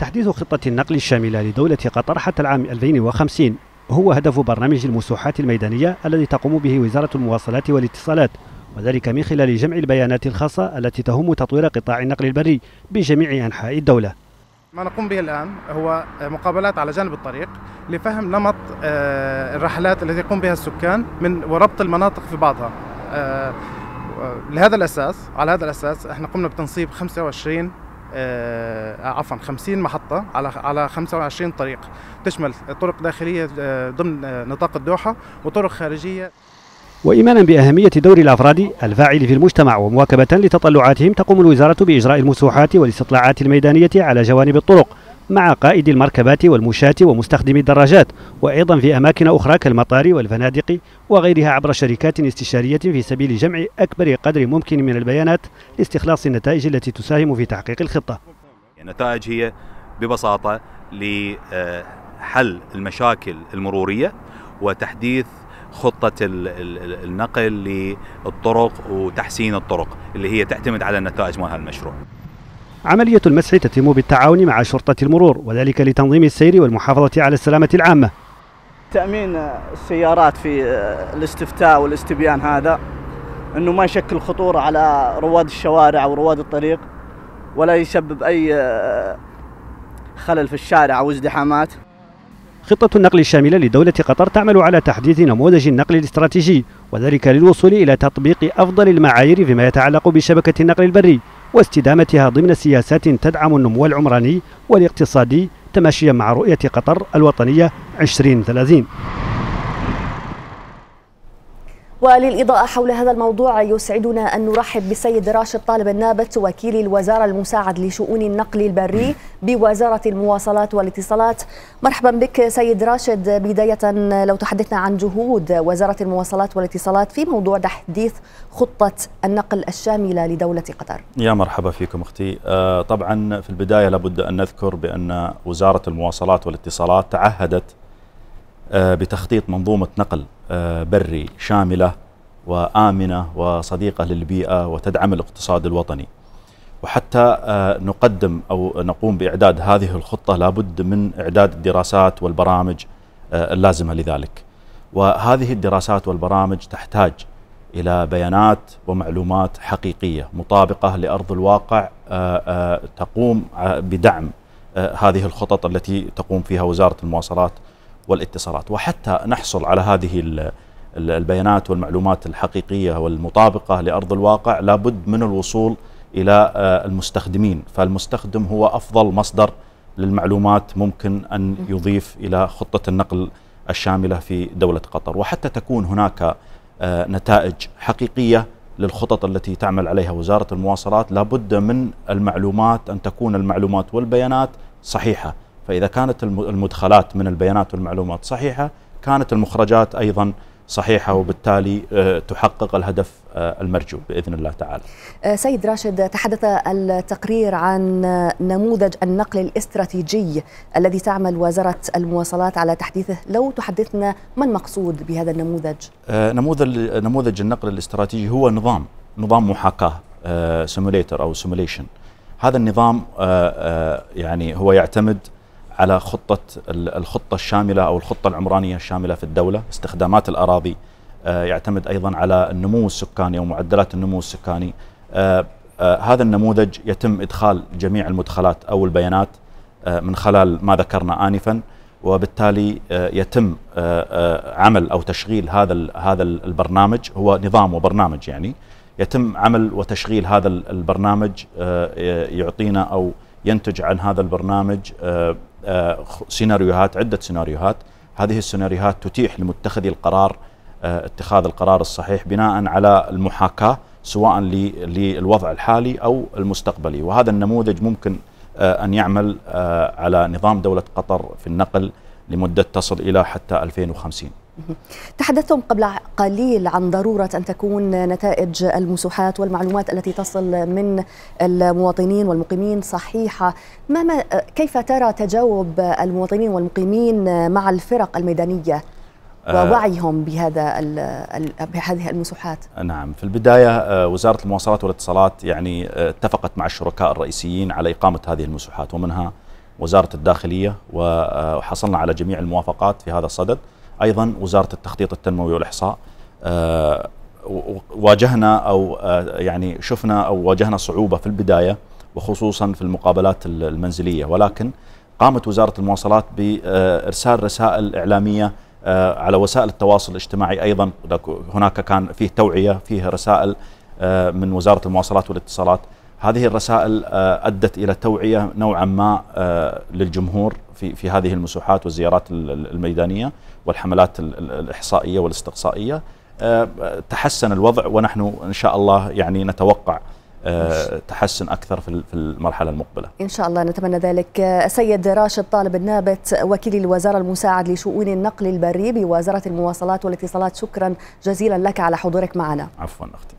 تحديث خطة النقل الشاملة لدولة قطر حتى العام 2050 هو هدف برنامج المسوحات الميدانية الذي تقوم به وزارة المواصلات والاتصالات وذلك من خلال جمع البيانات الخاصة التي تهم تطوير قطاع النقل البري بجميع أنحاء الدولة ما نقوم به الآن هو مقابلات على جانب الطريق لفهم نمط آه، الرحلات التي يقوم بها السكان من وربط المناطق في بعضها آه، لهذا الأساس على هذا الأساس احنا قمنا بتنصيب 25 آه، عفوا 50 محطة على على 25 طريق تشمل طرق داخلية آه، ضمن آه، نطاق الدوحة وطرق خارجية وإيمانا بأهمية دور الأفراد الفاعل في المجتمع ومواكبة لتطلعاتهم تقوم الوزارة بإجراء المسوحات والاستطلاعات الميدانية على جوانب الطرق مع قائد المركبات والمشاة ومستخدمي الدراجات وأيضا في أماكن أخرى كالمطار والفنادق وغيرها عبر شركات استشارية في سبيل جمع أكبر قدر ممكن من البيانات لاستخلاص النتائج التي تساهم في تحقيق الخطة النتائج هي ببساطة لحل المشاكل المرورية وتحديث خطة النقل للطرق وتحسين الطرق اللي هي تعتمد على النتائج مال هالمشروع عملية المسح تتم بالتعاون مع شرطة المرور وذلك لتنظيم السير والمحافظة على السلامة العامة تأمين السيارات في الاستفتاء والاستبيان هذا أنه ما يشكل خطورة على رواد الشوارع أو رواد الطريق ولا يسبب أي خلل في الشارع أو ازدحامات خطة النقل الشاملة لدولة قطر تعمل على تحديث نموذج النقل الاستراتيجي وذلك للوصول إلى تطبيق أفضل المعايير فيما يتعلق بشبكة النقل البري واستدامتها ضمن سياسات تدعم النمو العمراني والاقتصادي تماشيا مع رؤية قطر الوطنية 2030 وللإضاءة حول هذا الموضوع يسعدنا أن نرحب بالسيد راشد طالب النابت وكيل الوزارة المساعد لشؤون النقل البري بوزارة المواصلات والاتصالات مرحبا بك سيد راشد بداية لو تحدثنا عن جهود وزارة المواصلات والاتصالات في موضوع تحديث خطة النقل الشاملة لدولة قطر يا مرحبا فيكم أختي آه، طبعا في البداية لابد أن نذكر بأن وزارة المواصلات والاتصالات تعهدت آه، بتخطيط منظومة نقل آه، بري شاملة وآمنة وصديقة للبيئة وتدعم الاقتصاد الوطني وحتى آه، نقدم أو نقوم بإعداد هذه الخطة لابد من إعداد الدراسات والبرامج اللازمة لذلك وهذه الدراسات والبرامج تحتاج إلى بيانات ومعلومات حقيقية مطابقة لأرض الواقع تقوم بدعم هذه الخطط التي تقوم فيها وزارة المواصلات والاتصالات وحتى نحصل على هذه البيانات والمعلومات الحقيقية والمطابقة لأرض الواقع لابد من الوصول إلى آه، المستخدمين فالمستخدم هو أفضل مصدر للمعلومات ممكن أن يضيف إلى خطة النقل الشاملة في دولة قطر وحتى تكون هناك آه، نتائج حقيقية للخطط التي تعمل عليها وزارة المواصلات لابد من المعلومات أن تكون المعلومات والبيانات صحيحة فإذا كانت المدخلات من البيانات والمعلومات صحيحة كانت المخرجات أيضا صحيحة وبالتالي آه، تحقق الهدف آه، المرجو بإذن الله تعالى آه، سيد راشد تحدث التقرير عن نموذج النقل الاستراتيجي الذي تعمل وزارة المواصلات على تحديثه لو تحدثنا ما المقصود بهذا النموذج نموذج, نموذج النقل الاستراتيجي هو نظام نظام محاكاة سيموليتر أو سيموليشن هذا النظام يعني هو يعتمد على خطة الخطة الشاملة أو الخطة العمرانية الشاملة في الدولة استخدامات الأراضي آه، يعتمد أيضا على النمو السكاني أو معدلات النمو السكاني آه، آه، هذا النموذج يتم إدخال جميع المدخلات أو البيانات من خلال ما ذكرنا آنفا وبالتالي يتم عمل أو تشغيل هذا هذا البرنامج هو نظام وبرنامج يعني يتم عمل وتشغيل هذا البرنامج يعطينا أو ينتج عن هذا البرنامج آه، آه، سيناريوهات عدة سيناريوهات هذه السيناريوهات تتيح لمتخذي القرار آه، اتخاذ القرار الصحيح بناء على المحاكاة سواء للوضع الحالي أو المستقبلي وهذا النموذج ممكن أن يعمل على نظام دولة قطر في النقل لمدة تصل إلى حتى 2050 تحدثتم قبل قليل عن ضرورة أن تكون نتائج المسوحات والمعلومات التي تصل من المواطنين والمقيمين صحيحة ما ما كيف ترى تجاوب المواطنين والمقيمين مع الفرق الميدانية آه، ووعيهم بهذا بهذه المسوحات نعم في البداية آه، وزارة المواصلات والاتصالات يعني آه، اتفقت مع الشركاء الرئيسيين على إقامة هذه المسوحات ومنها وزارة الداخلية وحصلنا على جميع الموافقات في هذا الصدد ايضا وزاره التخطيط التنموي والاحصاء آه، واجهنا او آه، يعني شفنا او واجهنا صعوبه في البدايه وخصوصا في المقابلات المنزليه ولكن قامت وزاره المواصلات بارسال آه، رسائل اعلاميه على وسائل التواصل الاجتماعي ايضا هناك كان فيه توعيه فيه رسائل من وزاره المواصلات والاتصالات هذه الرسائل آه، أدت إلى توعية نوعا ما آه، للجمهور في في هذه المسوحات والزيارات الميدانية والحملات الإحصائية والاستقصائية آه، تحسن الوضع ونحن إن شاء الله يعني نتوقع تحسن اكثر في المرحله المقبله. ان شاء الله نتمنى ذلك. السيد راشد طالب النابت وكيل الوزاره المساعد لشؤون النقل البري بوزاره المواصلات والاتصالات شكرا جزيلا لك على حضورك معنا. عفوا اختي.